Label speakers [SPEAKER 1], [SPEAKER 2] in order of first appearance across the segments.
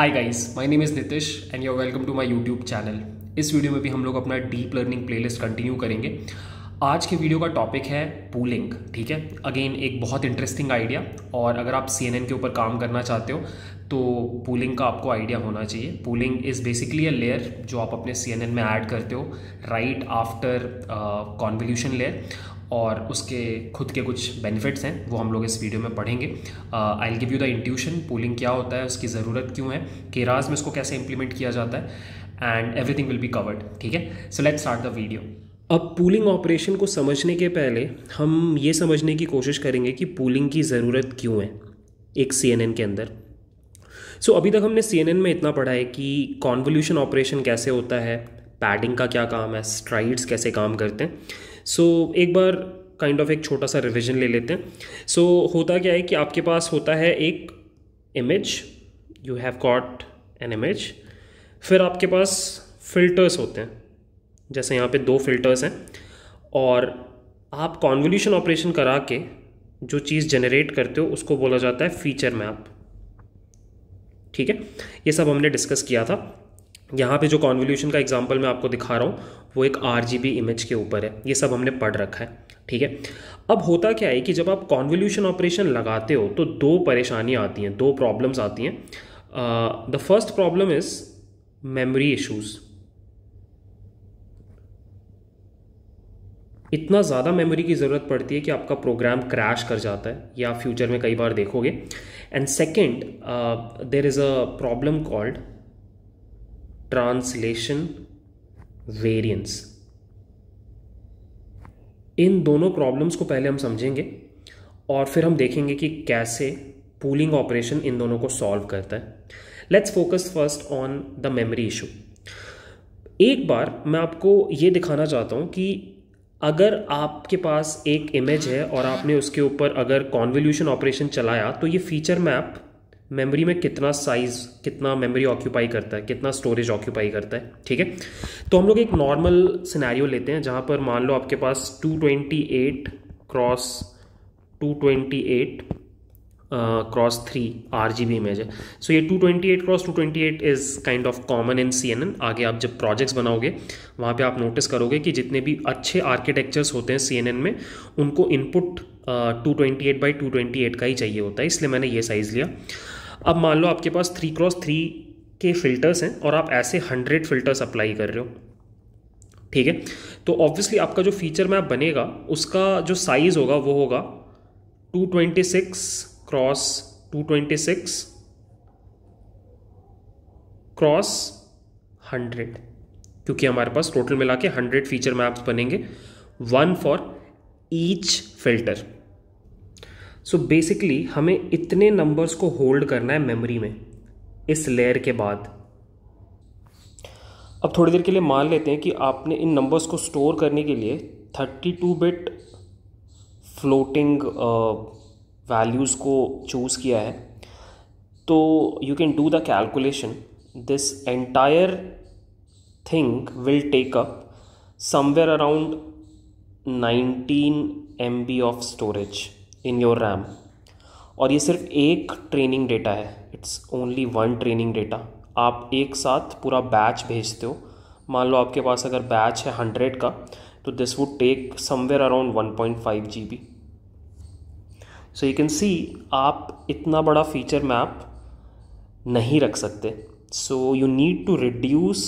[SPEAKER 1] hi guys my name is Nitish and you welcome to my YouTube channel इस video में भी हम लोग अपना डीप लर्निंग प्लेलिस्ट कंटिन्यू करेंगे आज के वीडियो का टॉपिक है पूलिंग ठीक है अगेन एक बहुत इंटरेस्टिंग आइडिया और अगर आप सी के ऊपर काम करना चाहते हो तो पूलिंग का आपको आइडिया होना चाहिए pooling is basically a layer जो आप अपने सी में ऐड करते हो राइट आफ्टर कॉन्वल्यूशन लेयर और उसके खुद के कुछ बेनिफिट्स हैं वो हम लोग इस वीडियो में पढ़ेंगे I give you the intuition pooling क्या होता है उसकी ज़रूरत क्यों है केराज में इसको कैसे इंप्लीमेंट किया जाता है and everything will be covered ठीक है so let start the video अब पूलिंग ऑपरेशन को समझने के पहले हम ये समझने की कोशिश करेंगे कि पूलिंग की ज़रूरत क्यों है एक सी के अंदर सो so, अभी तक हमने सी में इतना पढ़ा है कि कॉन्वोल्यूशन ऑपरेशन कैसे होता है पैडिंग का क्या काम है स्ट्राइड्स कैसे काम करते हैं सो so, एक बार काइंड ऑफ एक छोटा सा रिविजन ले लेते हैं सो so, होता क्या है कि आपके पास होता है एक image you have got an image फिर आपके पास फिल्टर्स होते हैं जैसे यहाँ पे दो फिल्टर्स हैं और आप कॉन्वोल्यूशन ऑपरेशन करा के जो चीज़ जनरेट करते हो उसको बोला जाता है फीचर मैप ठीक है ये सब हमने डिस्कस किया था यहाँ पे जो कॉन्वोल्यूशन का एग्जाम्पल मैं आपको दिखा रहा हूँ वो एक आर इमेज के ऊपर है ये सब हमने पढ़ रखा है ठीक है अब होता क्या है कि जब आप कॉन्वोल्यूशन ऑपरेशन लगाते हो तो दो परेशानियाँ आती हैं दो प्रॉब्लम्स आती हैं the first problem is memory issues इतना ज़्यादा मेमोरी की ज़रूरत पड़ती है कि आपका प्रोग्राम क्रैश कर जाता है या आप फ्यूचर में कई बार देखोगे and second there is a problem called translation variance इन दोनों प्रॉब्लम्स को पहले हम समझेंगे और फिर हम देखेंगे कि कैसे पूलिंग ऑपरेशन इन दोनों को सॉल्व करता है let's focus first on the memory issue एक बार मैं आपको ये दिखाना चाहता हूँ कि अगर आपके पास एक इमेज है और आपने उसके ऊपर अगर कॉन्वोल्यूशन ऑपरेशन चलाया तो ये फीचर मैप मेमोरी में कितना साइज़ कितना मेमोरी ऑक्यूपाई करता है कितना स्टोरेज ऑक्यूपाई करता है ठीक है तो हम लोग एक नॉर्मल सिनेरियो लेते हैं जहाँ पर मान लो आपके पास 228 cross 228 cross three R G B image है सो ये 228 cross 228 is kind of common in C N N आगे आप जब प्रोजेक्ट्स बनाओगे वहाँ पे आप नोटिस करोगे कि जितने भी अच्छे आर्किटेक्चर्स होते हैं सी एन एन में उनको input two twenty eight by two twenty eight का ही चाहिए होता है इसलिए मैंने ये साइज़ लिया अब मान लो आपके पास थ्री क्रॉस थ्री के फिल्टर्स हैं और आप ऐसे हंड्रेड फिल्टर्स अप्लाई कर रहे हो ठीक है तो ऑब्वियसली आपका जो फीचर मैप बनेगा उसका जो साइज़ होगा वो होगा two twenty six cross two twenty six cross hundred क्योंकि हमारे पास टोटल मिला के हंड्रेड फीचर मैप्स बनेंगे one for each filter so so basically हमें इतने नंबर्स को होल्ड करना है मेमोरी में इस लेयर के बाद अब थोड़ी देर के लिए मान लेते हैं कि आपने इन नंबर्स को स्टोर करने के लिए 32 बिट फ्लोटिंग वैल्यूज़ को चूज़ किया है तो you can do the calculation this entire thing will take up somewhere around 19 M of storage in your RAM और ये सिर्फ एक ट्रेनिंग डेटा है it's only one training data आप एक साथ पूरा बैच भेजते हो मान लो आपके पास अगर बैच है हंड्रेड का तो this would take somewhere around one point five G B so you can see आप इतना बड़ा फीचर मैप नहीं रख सकते so you need to reduce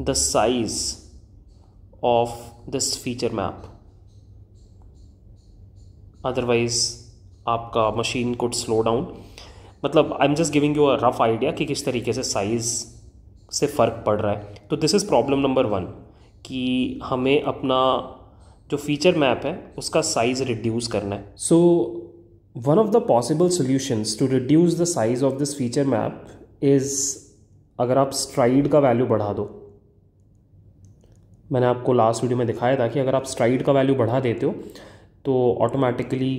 [SPEAKER 1] the size of this feature map otherwise आपका मशीन कुड स्लो डाउन मतलब I am just giving you a rough idea कि किस तरीके से साइज़ से फ़र्क पड़ रहा है तो this is problem number one कि हमें अपना जो फीचर मैप है उसका साइज़ रिड्यूस करना है so one of the possible solutions to reduce the size of this feature map is अगर आप स्ट्राइड का वैल्यू बढ़ा दो मैंने आपको लास्ट वीडियो में दिखाया था कि अगर आप स्ट्राइड का वैल्यू बढ़ा देते हो तो ऑटोमेटिकली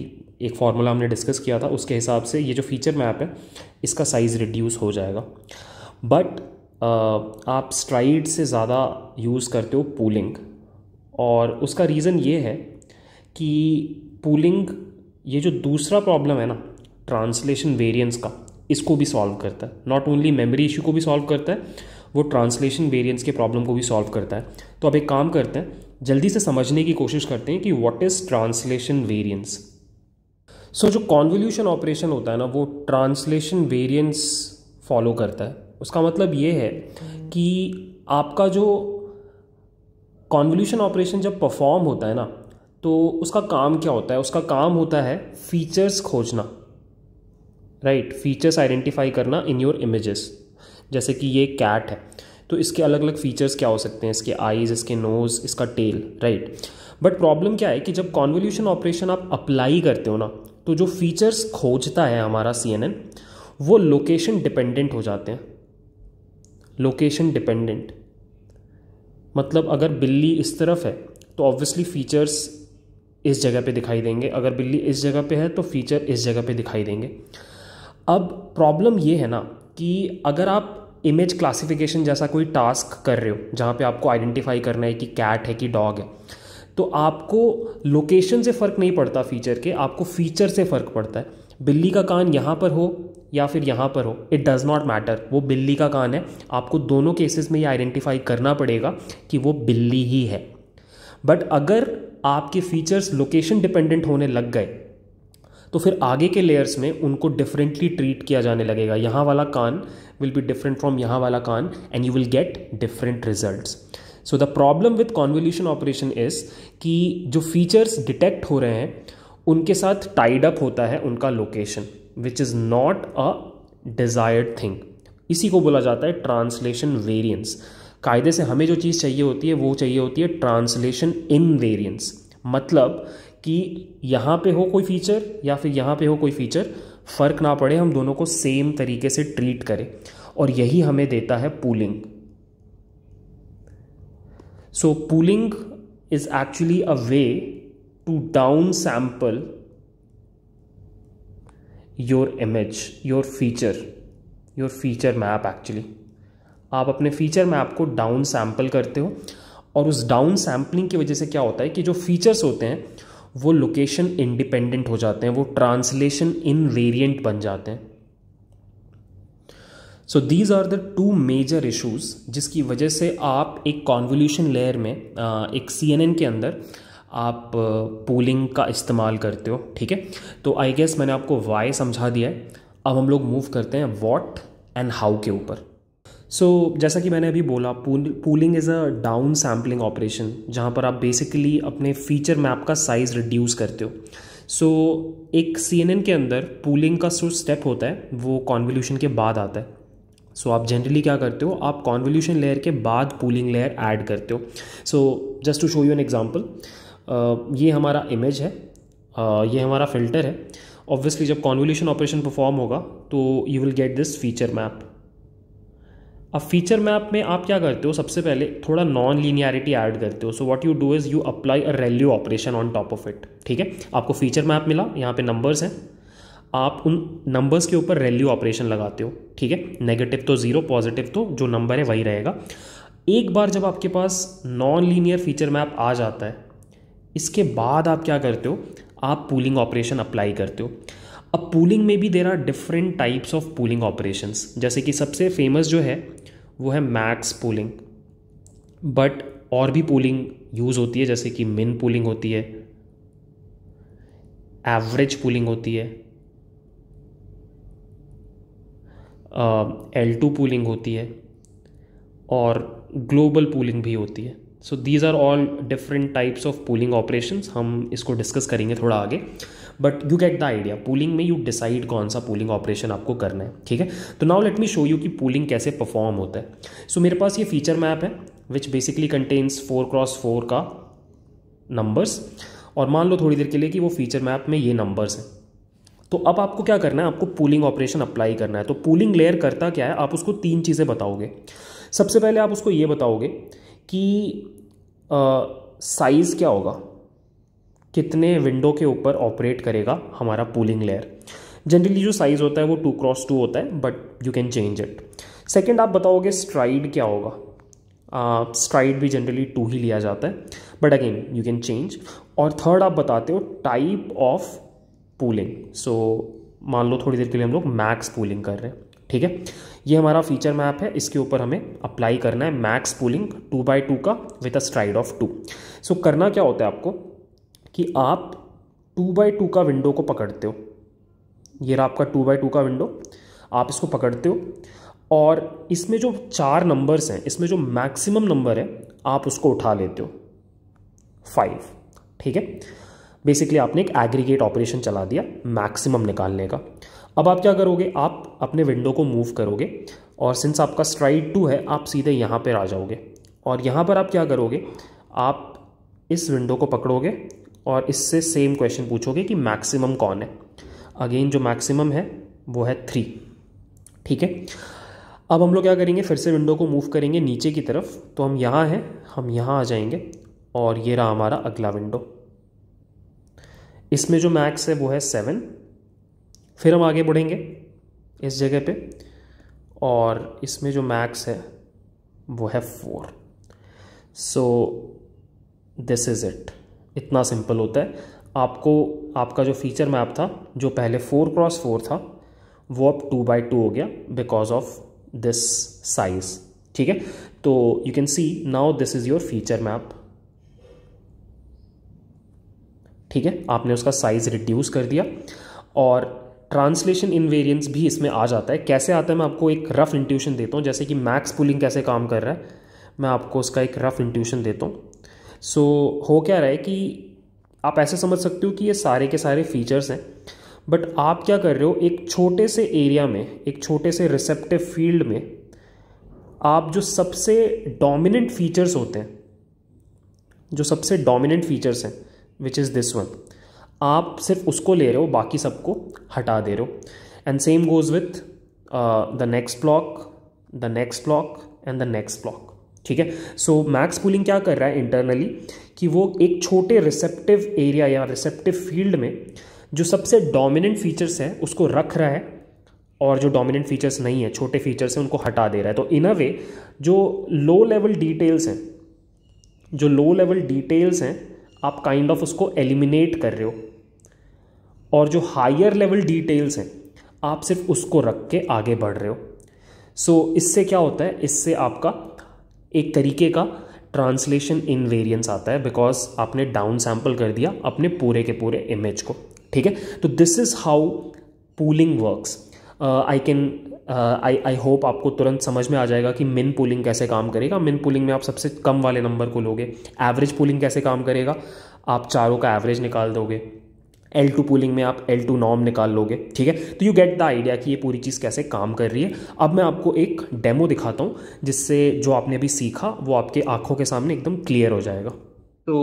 [SPEAKER 1] एक फार्मूला हमने डिस्कस किया था उसके हिसाब से ये जो फीचर मैप है इसका साइज़ रिड्यूस हो जाएगा बट आप स्ट्राइड से ज़्यादा यूज़ करते हो पूलिंग और उसका रीज़न ये है कि पूलिंग ये जो दूसरा प्रॉब्लम है ना ट्रांसलेशन वेरिएंस का इसको भी सॉल्व करता है नॉट ओनली मेमोरी इशू को भी सॉल्व करता है वो ट्रांसलेशन वेरिएंस के प्रॉब्लम को भी सॉल्व करता है तो अब एक काम करते हैं जल्दी से समझने की कोशिश करते हैं कि what is translation variance so जो कॉन्वोल्यूशन ऑपरेशन होता है ना वो ट्रांसलेशन वेरिएंस फॉलो करता है उसका मतलब ये है कि आपका जो कॉन्वोल्यूशन ऑपरेशन जब परफॉर्म होता है ना तो उसका काम क्या होता है उसका काम होता है फीचर्स खोजना राइट फीचर्स आइडेंटिफाई करना इन योर इमेजेस जैसे कि ये कैट है तो इसके अलग अलग फीचर्स क्या हो सकते हैं इसके आईज इसके नोज़ इसका टेल राइट बट प्रॉब्लम क्या है कि जब कॉन्वोल्यूशन ऑपरेशन आप अप्लाई करते हो ना तो जो फीचर्स खोजता है हमारा सी वो लोकेशन डिपेंडेंट हो जाते हैं लोकेशन डिपेंडेंट मतलब अगर बिल्ली इस तरफ है तो ऑब्वियसली फीचर्स इस जगह पे दिखाई देंगे अगर बिल्ली इस जगह पे है तो फीचर इस जगह पे दिखाई देंगे अब प्रॉब्लम ये है ना कि अगर आप इमेज क्लासिफिकेशन जैसा कोई टास्क कर रहे हो जहाँ पे आपको आइडेंटिफाई करना है कि कैट है कि डॉग है तो आपको लोकेशन से फ़र्क नहीं पड़ता फीचर के आपको फीचर से फ़र्क पड़ता है बिल्ली का कान यहाँ पर हो या फिर यहाँ पर हो इट डज़ नॉट मैटर वो बिल्ली का कान है आपको दोनों केसेस में ये आइडेंटिफाई करना पड़ेगा कि वो बिल्ली ही है बट अगर आपके फीचर्स लोकेशन डिपेंडेंट होने लग गए तो फिर आगे के लेयर्स में उनको डिफरेंटली ट्रीट किया जाने लगेगा यहाँ वाला कान विल बी डिफरेंट फ्रॉम यहाँ वाला कान and you will get different result so the problem with convolution operation is कि जो फीचर्स डिटेक्ट हो रहे हैं उनके साथ टाइड अप होता है उनका location which is not a desired thing इसी को बोला जाता है ट्रांसलेशन वेरियंस कायदे से हमें जो चीज़ चाहिए होती है वो चाहिए होती है ट्रांसलेशन इन वेरियंस मतलब कि यहाँ पे हो कोई फीचर या फिर यहाँ पे हो कोई फीचर फ़र्क ना पड़े हम दोनों को सेम तरीके से ट्रीट करें और यही हमें देता है pooling so pooling is actually a way to down sample your image your feature your feature map actually आप अपने फीचर मैप को डाउन सैम्पल करते हो और उस डाउन सैम्पलिंग की वजह से क्या होता है कि जो फीचर्स होते हैं वो लोकेशन इंडिपेंडेंट हो जाते हैं वो ट्रांसलेशन इन वेरियंट बन जाते हैं so these are the two major issues जिसकी वजह से आप एक कॉन्वोल्यूशन लेयर में एक सी के अंदर आप पोलिंग का इस्तेमाल करते हो ठीक है तो आई गेस मैंने आपको वाई समझा दिया है अब हम लोग मूव करते हैं वॉट एंड हाउ के ऊपर सो so, जैसा कि मैंने अभी बोला pool, pooling is a down sampling operation जहाँ पर आप बेसिकली अपने फीचर मैप का साइज़ रिड्यूस करते हो सो so, एक सी के अंदर पूलिंग का जो स्टेप होता है वो कॉन्वोल्यूशन के बाद आता है सो so, आप जनरली क्या करते हो आप कॉन्वोल्यूशन लेयर के बाद पूलिंग लेयर ऐड करते हो so just to show you an example ये हमारा इमेज है uh, ये हमारा फिल्टर है ऑब्वियसली जब कॉन्वोल्यूशन ऑपरेशन परफॉर्म होगा तो you will get this feature map अब फीचर मैप में आप क्या करते हो सबसे पहले थोड़ा नॉन लीनियरिटी ऐड करते हो so what you do is you apply a ReLU operation on top of it ठीक है आपको फीचर मैप मिला यहाँ पे नंबर्स हैं आप उन नंबर्स के ऊपर रेल्यू ऑपरेशन लगाते हो ठीक है नेगेटिव तो ज़ीरो पॉजिटिव तो जो नंबर है वही रहेगा एक बार जब आपके पास नॉन लीनियर फीचर मैप आ जाता है इसके बाद आप क्या करते हो आप पूलिंग ऑपरेशन अप्लाई करते हो अब पूलिंग में भी there are different types of pooling operation जैसे कि सबसे फेमस जो है वो है मैक्स पूलिंग बट और भी पूलिंग यूज़ होती है जैसे कि मिन पूलिंग होती है एवरेज पूलिंग होती है एल टू पूलिंग होती है और ग्लोबल पूलिंग भी होती है so these are all different types of pooling operations हम इसको डिस्कस करेंगे थोड़ा आगे but you get the idea pooling में यू डिसाइड कौन सा पूलिंग ऑपरेशन आपको करना है ठीक है तो now let me show you कि पूलिंग कैसे परफॉर्म होता है सो so, मेरे पास ये फीचर मैप है which basically contains four cross four का नंबर्स और मान लो थोड़ी देर के लिए कि वो फीचर मैप में ये नंबर्स हैं तो अब आपको क्या करना है आपको पूलिंग ऑपरेशन अप्लाई करना है तो पूलिंग लेयर करता क्या है आप उसको तीन चीज़ें बताओगे सबसे पहले आप उसको ये बताओगे कि साइज़ क्या होगा कितने विंडो के ऊपर ऑपरेट करेगा हमारा पूलिंग लेयर जनरली जो साइज़ होता है वो टू क्रॉस टू होता है but you can change it second आप बताओगे स्ट्राइड क्या होगा स्ट्राइड uh, भी जनरली टू ही लिया जाता है but again you can change और थर्ड आप बताते हो टाइप ऑफ पूलिंग सो मान लो थोड़ी देर के लिए हम लोग मैक्स पूलिंग कर रहे हैं ठीक है ये हमारा फीचर मैप है इसके ऊपर हमें अप्लाई करना है max pooling two by two का with a stride of two so करना क्या होता है आपको कि आप टू बाई टू का विंडो को पकड़ते हो ये रहा आपका टू बाई टू का विंडो आप इसको पकड़ते हो और इसमें जो चार नंबर्स हैं इसमें जो मैक्सिमम नंबर है आप उसको उठा लेते हो फाइव ठीक है बेसिकली आपने एक एग्रीगेट ऑपरेशन चला दिया मैक्सिमम निकालने का अब आप क्या करोगे आप अपने विंडो को मूव करोगे और सिंस आपका स्ट्राइड टू है आप सीधे यहाँ पर आ जाओगे और यहाँ पर आप क्या करोगे आप इस विंडो को पकड़ोगे और इससे सेम क्वेश्चन पूछोगे कि मैक्सिमम कौन है अगेन जो मैक्सिमम है वो है थ्री ठीक है अब हम लोग क्या करेंगे फिर से विंडो को मूव करेंगे नीचे की तरफ तो हम यहाँ हैं हम यहाँ आ जाएंगे और ये रहा हमारा अगला विंडो इसमें जो मैक्स है वो है सेवन फिर हम आगे बढ़ेंगे इस जगह पे और इसमें जो मैक्स है वो है four so this is it इतना सिंपल होता है आपको आपका जो फीचर मैप था जो पहले फोर क्रॉस फोर था वो अब टू बाई टू हो गया बिकॉज ऑफ दिस साइज ठीक है तो you can see now this is your feature map ठीक है आपने उसका साइज़ रिड्यूस कर दिया और ट्रांसलेशन इनवेरियंस भी इसमें आ जाता है कैसे आता है मैं आपको एक रफ़ इंट्यूशन देता हूँ जैसे कि मैक्स पुलिंग कैसे काम कर रहा है मैं आपको उसका एक रफ़ इंट्यूशन देता हूँ सो so, हो क्या रहा है कि आप ऐसे समझ सकते हो कि ये सारे के सारे फीचर्स हैं बट आप क्या कर रहे हो एक छोटे से एरिया में एक छोटे से रिसेप्टिव फील्ड में आप जो सबसे डोमिनेंट फीचर्स होते हैं जो सबसे डोमिनेंट फीचर्स हैं विच इज़ दिस वन आप सिर्फ उसको ले रहे हो बाकी सबको हटा दे रहे हो and same goes with the next block the next block and the next block ठीक है सो मैक्स पुलिंग क्या कर रहा है इंटरनली कि वो एक छोटे रिसेप्टिव एरिया या रिसेप्टिव फील्ड में जो सबसे डोमिनेंट फीचर्स है उसको रख रहा है और जो डोमिनेंट फीचर्स नहीं है छोटे फीचर्स हैं उनको हटा दे रहा है तो इन अ वे जो लो लेवल डिटेल्स हैं जो लो लेवल डिटेल्स हैं आप काइंड kind ऑफ of उसको एलिमिनेट कर रहे हो और जो हायर लेवल डिटेल्स हैं आप सिर्फ उसको रख के आगे बढ़ रहे हो सो so, इससे क्या होता है इससे आपका एक तरीके का ट्रांसलेशन इन वेरियंस आता है बिकॉज आपने डाउन सैम्पल कर दिया अपने पूरे के पूरे इमेज को ठीक है तो this is how pooling works I can I I hope आपको तुरंत समझ में आ जाएगा कि मिन पुलिंग कैसे काम करेगा मिन पुलिंग में आप सबसे कम वाले नंबर को लोगे एवरेज पुलिंग कैसे काम करेगा आप चारों का एवरेज निकाल दोगे एल टू पूलिंग में आप एल टू नॉम निकाल लोगे ठीक है तो यू गेट द आइडिया कि ये पूरी चीज़ कैसे काम कर रही है अब मैं आपको एक डेमो दिखाता हूँ जिससे जो आपने अभी सीखा वो आपके आंखों के सामने एकदम क्लियर हो जाएगा तो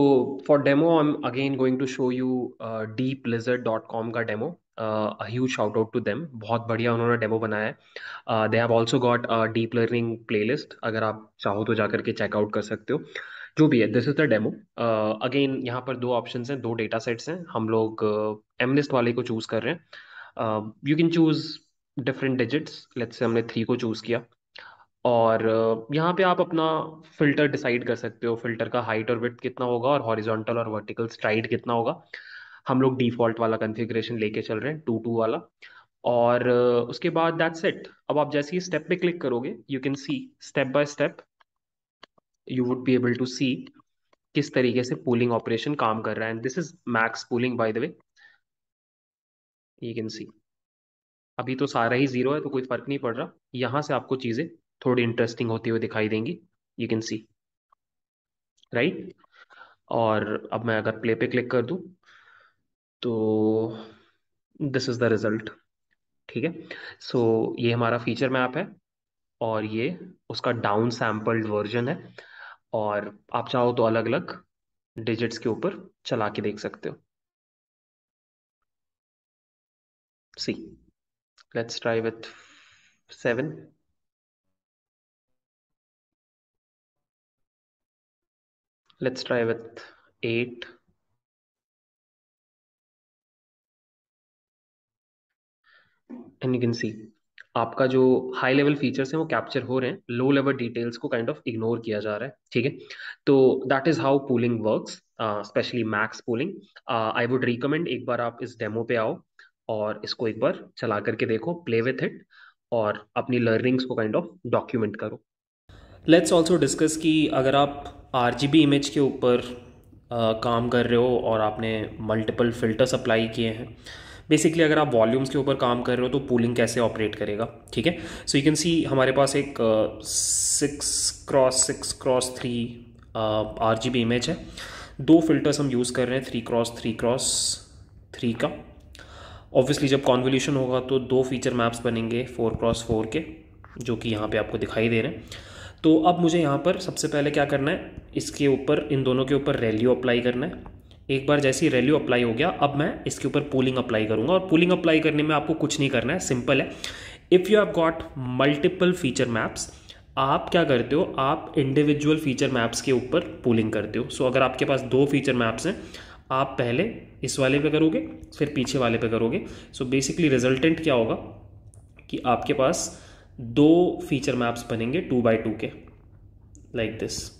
[SPEAKER 1] for demo I am again going to show you deep lizard dot com का demo huge shout out to them बहुत बढ़िया उन्होंने डेमो बनाया है they have also got deep learning playlist अगर आप चाहो तो जा करके चेकआउट कर सकते हो जो भी है this is the demo again यहाँ पर दो ऑप्शन हैं दो डेटा सेट्स हैं हम लोग एमलिस्ट uh, वाले को चूज कर रहे हैं you can choose different digits let's say हमने थ्री को चूज किया और uh, यहाँ पे आप अपना फिल्टर डिसाइड कर सकते हो फिल्टर का हाइट और विथ कितना होगा और हॉरिजॉन्टल और वर्टिकल स्ट्राइड कितना होगा हम लोग डिफॉल्ट वाला कन्फिग्रेशन लेके चल रहे हैं टू टू वाला और uh, उसके बाद दैट्स इट अब आप जैसे ही स्टेप पे क्लिक करोगे you can see step by step you would be able to see किस तरीके से पूलिंग ऑपरेशन काम कर रहा है and this is max pooling by the way you can see अभी तो सारा ही जीरो है तो कोई फर्क नहीं पड़ रहा यहां से आपको चीज़ें थोड़ी इंटरेस्टिंग होती हुई दिखाई देंगी यू कैन सी राइट और अब मैं अगर प्ले पे क्लिक कर दू तो दिस इज़ द रिज़ल्ट ठीक है सो so, ये हमारा फीचर मैप है और ये उसका डाउन सैम्पल्ड वर्जन है और आप चाहो तो अलग अलग डिजिट्स के ऊपर चला के देख सकते हो see let's try with seven let's try with eight and you can see आपका जो हाई लेवल फीचर्स हैं वो कैप्चर हो रहे हैं लो लेवल डिटेल्स को काइंड ऑफ इग्नोर किया जा रहा है ठीक है तो that is how pooling work specially max pooling I would recommend एक बार आप इस डेमो पे आओ और इसको एक बार चला करके देखो प्ले विथ इट और अपनी लर्निंग्स को काइंड ऑफ डॉक्यूमेंट करो लेट्स ऑल्सो डिस्कस कि अगर आप आर इमेज के ऊपर uh, काम कर रहे हो और आपने मल्टीपल फिल्टर्स अप्लाई किए हैं बेसिकली अगर आप वॉल्यूम्स के ऊपर काम कर रहे हो तो पूलिंग कैसे ऑपरेट करेगा ठीक है सो यू कैन सी हमारे पास एक six cross six cross three R G B image है दो फिल्टर्स हम यूज़ कर रहे हैं three cross three cross three का ऑब्वियसली जब कॉन्वोल्यूशन होगा तो दो फीचर मैप्स बनेंगे फोर क्रॉस फोर के जो कि यहाँ पे आपको दिखाई दे रहे हैं तो अब मुझे यहाँ पर सबसे पहले क्या करना है इसके ऊपर इन दोनों के ऊपर रैल्यू अप्लाई करना है एक बार जैसी रैल्यू अप्लाई हो गया अब मैं इसके ऊपर पूलिंग अप्लाई करूंगा और पूलिंग अप्लाई करने में आपको कुछ नहीं करना है सिंपल है if you have got multiple feature maps आप क्या करते हो आप इंडिविजुअल फीचर मैप्स के ऊपर पूलिंग करते हो सो so, अगर आपके पास दो फीचर मैप्स हैं आप पहले इस वाले पे करोगे फिर पीछे वाले पे करोगे सो बेसिकली रिजल्टेंट क्या होगा कि आपके पास दो फीचर मैप्स बनेंगे टू बाई टू के लाइक like दिस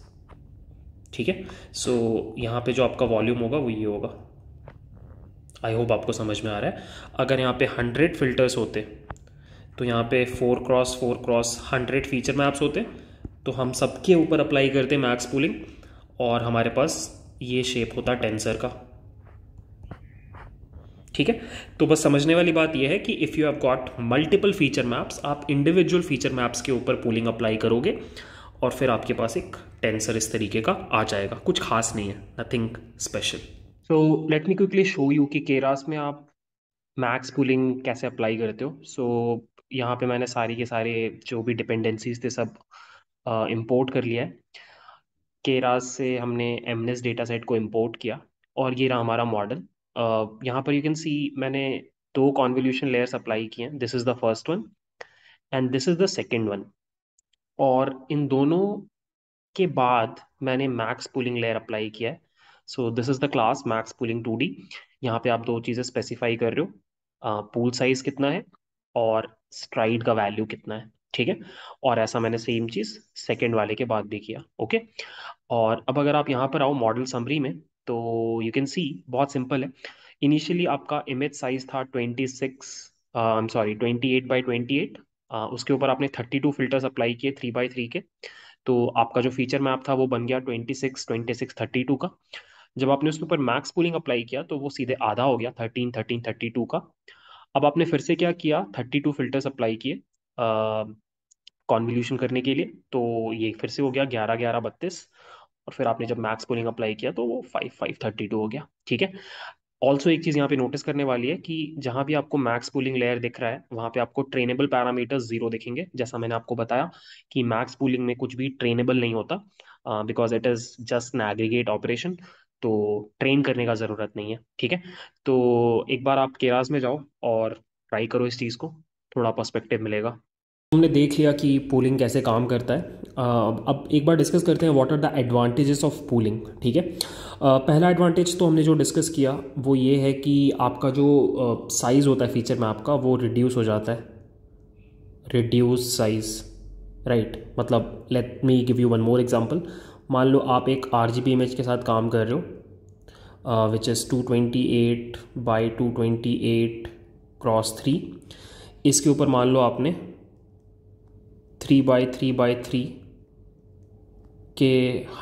[SPEAKER 1] ठीक है सो so, यहाँ पे जो आपका वॉल्यूम होगा वो ये होगा आई होप आपको समझ में आ रहा है अगर यहाँ पे हंड्रेड फिल्टर्स होते तो यहाँ पे four cross four cross hundred feature maps होते तो हम सबके ऊपर अप्लाई करते मैक्स पूलिंग और हमारे पास ये शेप होता टेंसर का ठीक है तो बस समझने वाली बात यह है कि if you have got multiple feature maps आप इंडिविजुअल फीचर मैप्स के ऊपर पूलिंग अप्लाई करोगे और फिर आपके पास एक टेंसर इस तरीके का आ जाएगा कुछ खास नहीं है nothing special so let me quickly show you कि केरास में आप मैक्स पुलिंग कैसे अप्लाई करते हो सो so, यहाँ पे मैंने सारी के सारे जो भी डिपेंडेंसीज थे सब इम्पोर्ट uh, कर लिया है केरास से हमने एमनेस डेटा सेट को इम्पोर्ट किया और ये रहा हमारा मॉडल uh, यहाँ पर यू कैन सी मैंने दो कॉन्वल्यूशन लेयर्स अप्लाई किए हैं this is the first one and this is the second one और इन दोनों के बाद मैंने मैक्स पुलिंग लेयर अप्लाई किया है so this is the class max pooling two D यहाँ पे आप दो चीज़ें स्पेसिफाई कर रहे हो पूल साइज कितना है और स्ट्राइड का वैल्यू कितना है ठीक है और ऐसा मैंने सेम चीज़ सेकेंड वाले के बाद भी किया ओके और अब अगर आप यहाँ पर आओ मॉडल समरी में तो यू कैन सी बहुत सिंपल है इनिशियली आपका इमेज साइज था twenty six I am sorry twenty eight by twenty eight उसके ऊपर आपने थर्टी टू फिल्टर्स अप्लाई किए थ्री बाई थ्री के तो आपका जो फीचर मैप था वो बन गया twenty six twenty six thirty two का जब आपने उसके ऊपर मैक्स पूलिंग अप्लाई किया तो वो सीधे आधा हो गया थर्टीन थर्टीन थर्टी टू का अब आपने फिर से क्या किया थर्टी टू फिल्टर्स अप्लाई किए कॉन्वल्यूशन करने के लिए तो ये फिर से हो गया ग्यारह ग्यारह बत्तीस और फिर आपने जब मैक्स पूलिंग अप्लाई किया तो वो फाइव फाइव थर्टी टू हो गया ठीक है ऑल्सो एक चीज़ यहाँ पे नोटिस करने वाली है कि जहाँ भी आपको मैक्स पुलिंग लेयर दिख रहा है वहाँ पे आपको ट्रेनेबल पैरामीटर जीरो दिखेंगे जैसा मैंने आपको बताया कि मैक्स पुलिंग में कुछ भी ट्रेनेबल नहीं होता because it is just an aggregate operation तो ट्रेन करने का ज़रूरत नहीं है ठीक है तो एक बार आप केराज में जाओ और ट्राई करो इस चीज़ को थोड़ा पर्सपेक्टिव मिलेगा हमने देख लिया कि पूलिंग कैसे काम करता है अब एक बार डिस्कस करते हैं what are the advantages of pooling ठीक है पहला एडवांटेज तो हमने जो डिस्कस किया वो ये है कि आपका जो साइज़ होता है फीचर मैप का वो रिड्यूस हो जाता है रिड्यूस साइज़ राइट मतलब let me give you one more example मान लो आप एक आर इमेज के साथ काम कर रहे हो which is two twenty two twenty eight cross three इसके ऊपर मान लो आपने three by three by three के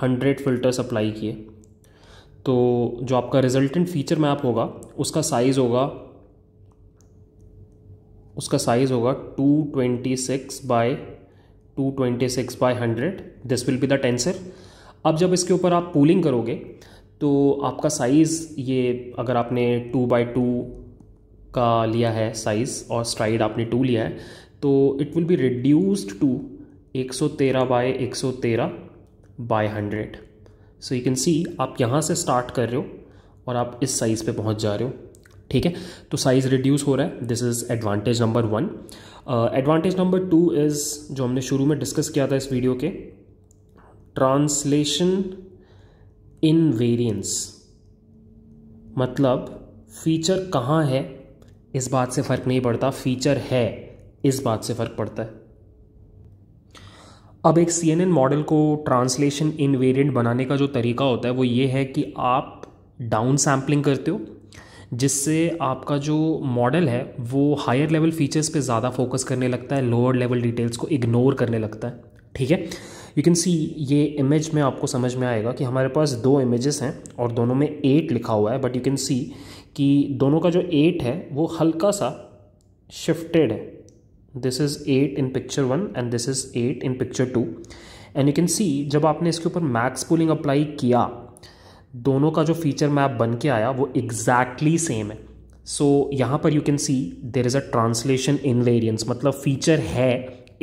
[SPEAKER 1] हंड्रेड फ़िल्टर्स अप्लाई किए तो जो आपका रिजल्टेंट फीचर मैप होगा उसका साइज़ होगा उसका साइज़ होगा two twenty six by two twenty six by hundred this will be the tensor अब जब इसके ऊपर आप पूलिंग करोगे तो आपका साइज़ ये अगर आपने टू बाई टू का लिया है साइज़ और स्ट्राइड आपने टू लिया है तो it will be reduced to 113 by 113 by 100 so you can see आप यहाँ से स्टार्ट कर रहे हो और आप इस साइज़ पे पहुँच जा रहे हो ठीक है तो साइज़ रिड्यूस हो रहा है this is advantage number one advantage number two is जो हमने शुरू में डिस्कस किया था इस वीडियो के ट्रांसलेशन इन वेरियंस मतलब फीचर कहाँ है इस बात से फ़र्क नहीं पड़ता फीचर है इस बात से फ़र्क पड़ता है अब एक सी एन एन मॉडल को ट्रांसलेशन इन वेरियंट बनाने का जो तरीका होता है वो ये है कि आप डाउन सैम्पलिंग करते हो जिससे आपका जो मॉडल है वो हायर लेवल फीचर्स पे ज़्यादा फोकस करने लगता है लोअर लेवल डिटेल्स को इग्नोर करने लगता है ठीक है यू कैन सी ये इमेज में आपको समझ में आएगा कि हमारे पास दो इमेजेस हैं और दोनों में एट लिखा हुआ है बट यू कैन सी कि दोनों का जो एट है वो हल्का सा शिफ्टेड है this is eight in picture one and this is eight in picture two and you can see जब आपने इसके ऊपर मैक्स पुलिंग अप्लाई किया दोनों का जो फीचर मैप बन के आया वो एग्जैक्टली exactly सेम है सो so, यहाँ पर you can see there is a translation invariance मतलब फीचर है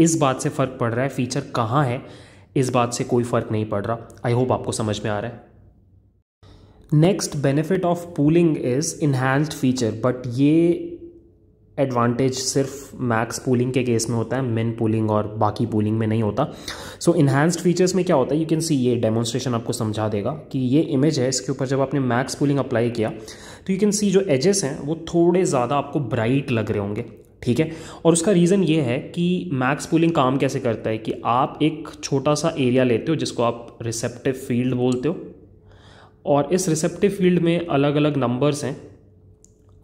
[SPEAKER 1] इस बात से फ़र्क पड़ रहा है फीचर कहाँ है इस बात से कोई फ़र्क नहीं पड़ रहा आई होप आपको समझ में आ रहा है next benefit of pooling is enhanced feature but ये एडवांटेज सिर्फ मैक्स पूलिंग के केस में होता है मिन पूलिंग और बाकी पूलिंग में नहीं होता सो इन्हांस्ड फीचर्स में क्या होता है यू कैन सी ये डेमोन्स्ट्रेशन आपको समझा देगा कि ये इमेज है इसके ऊपर जब आपने मैक्स पूलिंग अप्लाई किया तो यू कैन सी जो एजेस हैं वो थोड़े ज़्यादा आपको ब्राइट लग रहे होंगे ठीक है और उसका रीज़न ये है कि मैक्स पूलिंग काम कैसे करता है कि आप एक छोटा सा एरिया लेते हो जिसको आप रिसेप्टिव फील्ड बोलते हो और इस रिसेप्टिव फील्ड में अलग अलग नंबर्स हैं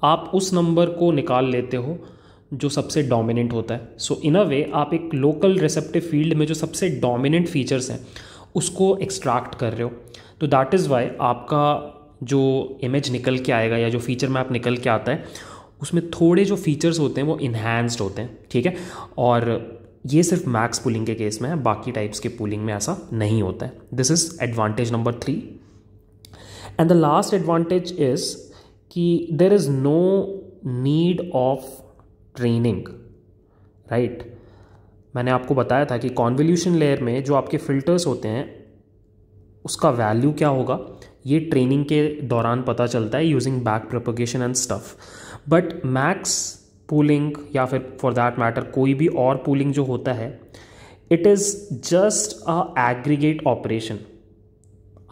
[SPEAKER 1] आप उस नंबर को निकाल लेते हो जो सबसे डोमिनेंट होता है सो इन अ वे आप एक लोकल रिसेप्टिव फील्ड में जो सबसे डोमिनेंट फीचर्स हैं उसको एक्सट्रैक्ट कर रहे हो तो दैट इज़ वाई आपका जो इमेज निकल के आएगा या जो फीचर मैप निकल के आता है उसमें थोड़े जो फीचर्स होते हैं वो इन्हेंस्ड होते हैं ठीक है और ये सिर्फ मैक्स पुलिंग के केस में है बाकी टाइप्स के पुलिंग में ऐसा नहीं होता है this is advantage number three and the last advantage is कि there is no need of training right मैंने आपको बताया था कि कॉन्वल्यूशन लेयर में जो आपके फिल्टर्स होते हैं उसका वैल्यू क्या होगा ये ट्रेनिंग के दौरान पता चलता है using back propagation and stuff but max pooling या फिर फॉर दैट मैटर कोई भी और पूलिंग जो होता है it is just a aggregate operation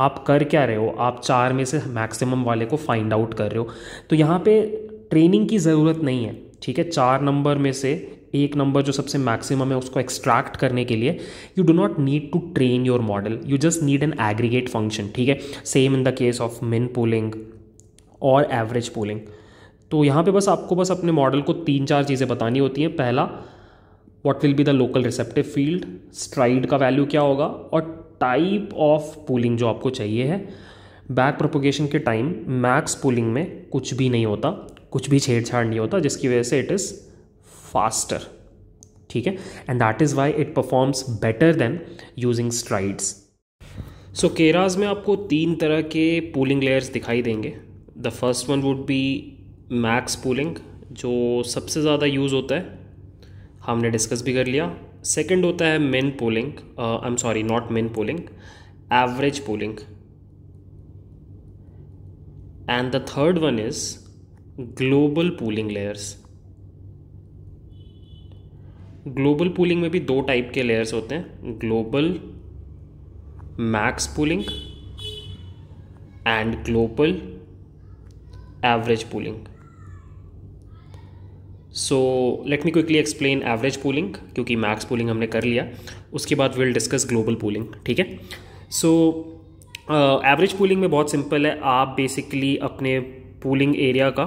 [SPEAKER 1] आप कर क्या रहे हो आप चार में से मैक्सिमम वाले को फाइंड आउट कर रहे हो तो यहाँ पे ट्रेनिंग की ज़रूरत नहीं है ठीक है चार नंबर में से एक नंबर जो सबसे मैक्सिमम है उसको एक्सट्रैक्ट करने के लिए you do not need to train your model you just need an aggregate function ठीक है same in the case of min pooling और एवरेज पोलिंग तो यहाँ पे बस आपको बस अपने मॉडल को तीन चार चीज़ें बतानी होती हैं पहला what will be the local receptive field stride का वैल्यू क्या होगा और टाइप ऑफ पुलिंग जो आपको चाहिए है बैक प्रोपोगेशन के टाइम मैक्स पुलिंग में कुछ भी नहीं होता कुछ भी छेड़छाड़ नहीं होता जिसकी वजह से इट इज़ फास्टर ठीक है and that is why it performs better than using strides so Keras में आपको तीन तरह के पुलिंग लेयर्स दिखाई देंगे the first one would be max pooling जो सबसे ज़्यादा यूज़ होता है हमने डिस्कस भी कर लिया सेकंड होता है mean pooling I am sorry not mean pooling average pooling and the third one is global pooling layers global pooling में भी दो टाइप के लेयर्स होते हैं global max pooling and global average pooling so let me quickly explain average pooling क्योंकि max pooling हमने कर लिया उसके बाद विल डिस्कस ग्लोबल पूलिंग ठीक है सो एवरेज पूलिंग में बहुत सिंपल है आप बेसिकली अपने पूलिंग एरिया का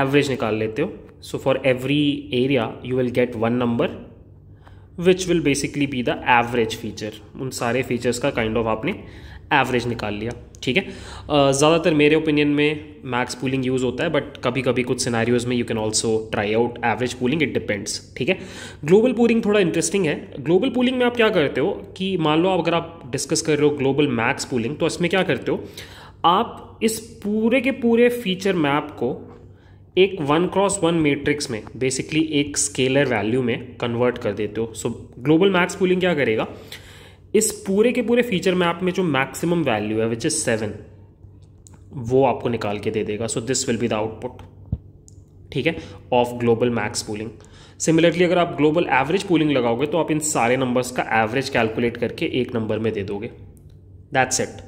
[SPEAKER 1] एवरेज निकाल लेते हो so for every area you will get one number which will basically be the average feature उन सारे फीचर्स का काइंड kind ऑफ of आपने एवरेज निकाल लिया ठीक है ज़्यादातर मेरे ओपिनियन में मैक्स पूलिंग यूज़ होता है बट कभी कभी कुछ सिनारियोज़ में you can also try out average pooling it depends ठीक है ग्लोबल पूलिंग थोड़ा इंटरेस्टिंग है ग्लोबल पूलिंग में आप क्या करते हो कि मान लो अगर आप डिस्कस कर रहे हो ग्लोबल मैक्स पूलिंग तो इसमें क्या करते हो आप इस पूरे के पूरे फीचर मैप को एक वन क्रॉस वन मेट्रिक्स में बेसिकली एक स्केलर वैल्यू में कन्वर्ट कर देते हो सो ग्लोबल मैक्स पूलिंग क्या करेगा इस पूरे के पूरे फीचर मैप में जो मैक्सिमम वैल्यू है विच इज़ सेवन वो आपको निकाल के दे देगा so this will be the output ठीक है of global max pooling similarly अगर आप ग्लोबल एवरेज पूलिंग लगाओगे तो आप इन सारे नंबर्स का एवरेज कैलकुलेट करके एक नंबर में दे दोगे दैट्स इट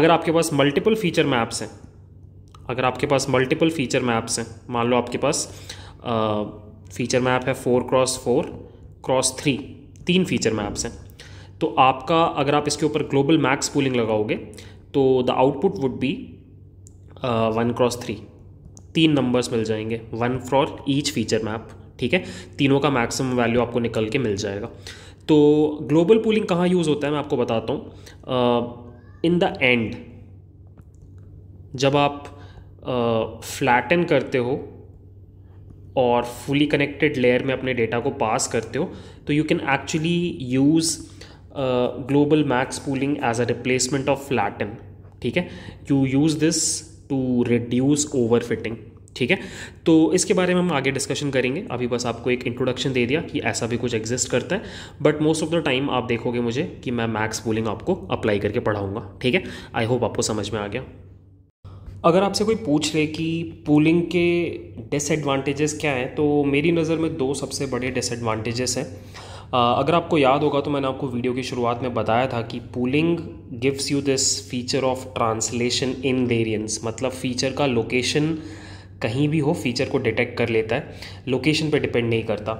[SPEAKER 1] अगर आपके पास मल्टीपल फीचर मैप्स हैं अगर आपके पास मल्टीपल फीचर मैप्स हैं मान लो आपके पास फीचर मैप है four cross four cross three तीन फीचर मैप्स हैं तो आपका अगर आप इसके ऊपर ग्लोबल मैक्स पूलिंग लगाओगे तो the output would be one cross three तीन नंबर्स मिल जाएंगे one for each feature map ठीक है तीनों का मैक्सिमम वैल्यू आपको निकल के मिल जाएगा तो ग्लोबल पूलिंग कहाँ यूज़ होता है मैं आपको बताता हूँ इन द एंड जब आप फ्लैटन uh, करते हो और फुली कनेक्टेड लेयर में अपने डेटा को पास करते हो तो you can actually use global max pooling as a replacement of flatten ठीक है you use this to reduce fitting ठीक है तो इसके बारे में हम आगे डिस्कशन करेंगे अभी बस आपको एक इंट्रोडक्शन दे दिया कि ऐसा भी कुछ एग्जिस्ट करता है but most of the time आप देखोगे मुझे कि मैं मैक्स पूलिंग आपको अप्लाई करके पढ़ाऊंगा ठीक है आई होप आपको समझ में आ गया अगर आपसे कोई पूछ ले कि पूलिंग के डिसएडवांटेजेस क्या हैं तो मेरी नज़र में दो सबसे बड़े डिसएडवांटेजेस हैं अगर आपको याद होगा तो मैंने आपको वीडियो की शुरुआत में बताया था कि pooling gives you this feature of translation invariance मतलब फ़ीचर का लोकेशन कहीं भी हो फीचर को डिटेक्ट कर लेता है लोकेशन पे डिपेंड नहीं करता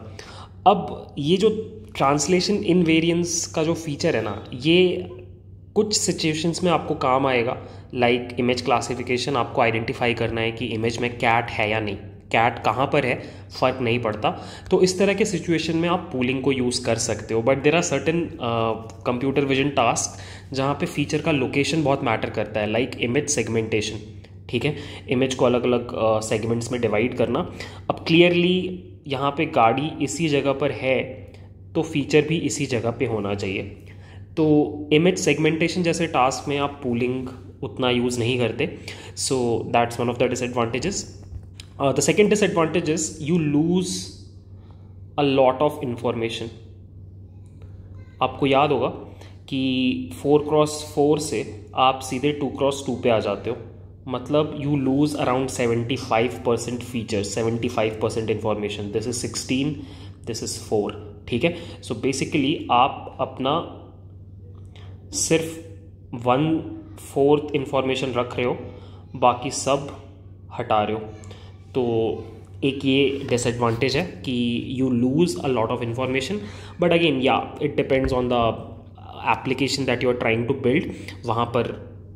[SPEAKER 1] अब ये जो ट्रांसलेशन इन वेरियंस का जो फीचर है ना ये कुछ सिचुएशंस में आपको काम आएगा लाइक इमेज क्लासिफिकेशन आपको आइडेंटिफाई करना है कि इमेज में कैट है या नहीं कैट कहाँ पर है फ़र्क नहीं पड़ता तो इस तरह के सिचुएशन में आप पूलिंग को यूज़ कर सकते हो but there are certain computer vision task जहाँ पे फीचर का लोकेशन बहुत मैटर करता है लाइक इमेज सेगमेंटेशन ठीक है इमेज को अलग अलग सेगमेंट्स uh, में डिवाइड करना अब क्लियरली यहाँ पे गाड़ी इसी जगह पर है तो फीचर भी इसी जगह पे होना चाहिए तो इमेज सेगमेंटेशन जैसे टास्क में आप पूलिंग उतना यूज़ नहीं करते so that's one of the disadvantages uh, the second disadvantage is you lose a lot of information आपको याद होगा कि फोर क्रॉस फोर से आप सीधे टू क्रॉस टू पे आ जाते हो मतलब you lose around seventy five percent features seventy five percent information this is sixteen this is four ठीक है सो so बेसिकली आप अपना सिर्फ वन फोर्थ इन्फॉर्मेशन रख रहे हो बाकी सब हटा रहे हो तो एक ये डिसएडवांटेज है कि you lose a lot of information but again या it depends on the application that you are trying to build वहाँ पर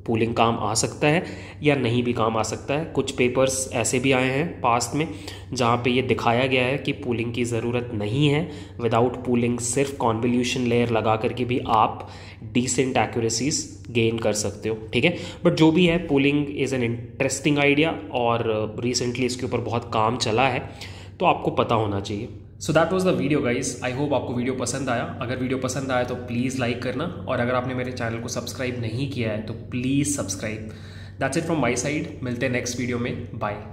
[SPEAKER 1] पूलिंग काम आ सकता है या नहीं भी काम आ सकता है कुछ पेपर्स ऐसे भी आए हैं पास्ट में जहाँ पे ये दिखाया गया है कि पूलिंग की ज़रूरत नहीं है विदाउट पूलिंग सिर्फ कॉन्वल्यूशन लेयर लगा करके भी आप डिसेंट एक्यूरेसीज गेन कर सकते हो ठीक है बट जो भी है pooling is an interesting idea और रिसेंटली uh, इसके ऊपर बहुत काम चला है तो आपको पता होना चाहिए so that was the video guys I hope आपको वीडियो पसंद आया अगर वीडियो पसंद आया तो प्लीज़ लाइक करना और अगर आपने मेरे चैनल को सब्सक्राइब नहीं किया है तो please subscribe that's it from my side मिलते हैं नेक्स्ट वीडियो में बाय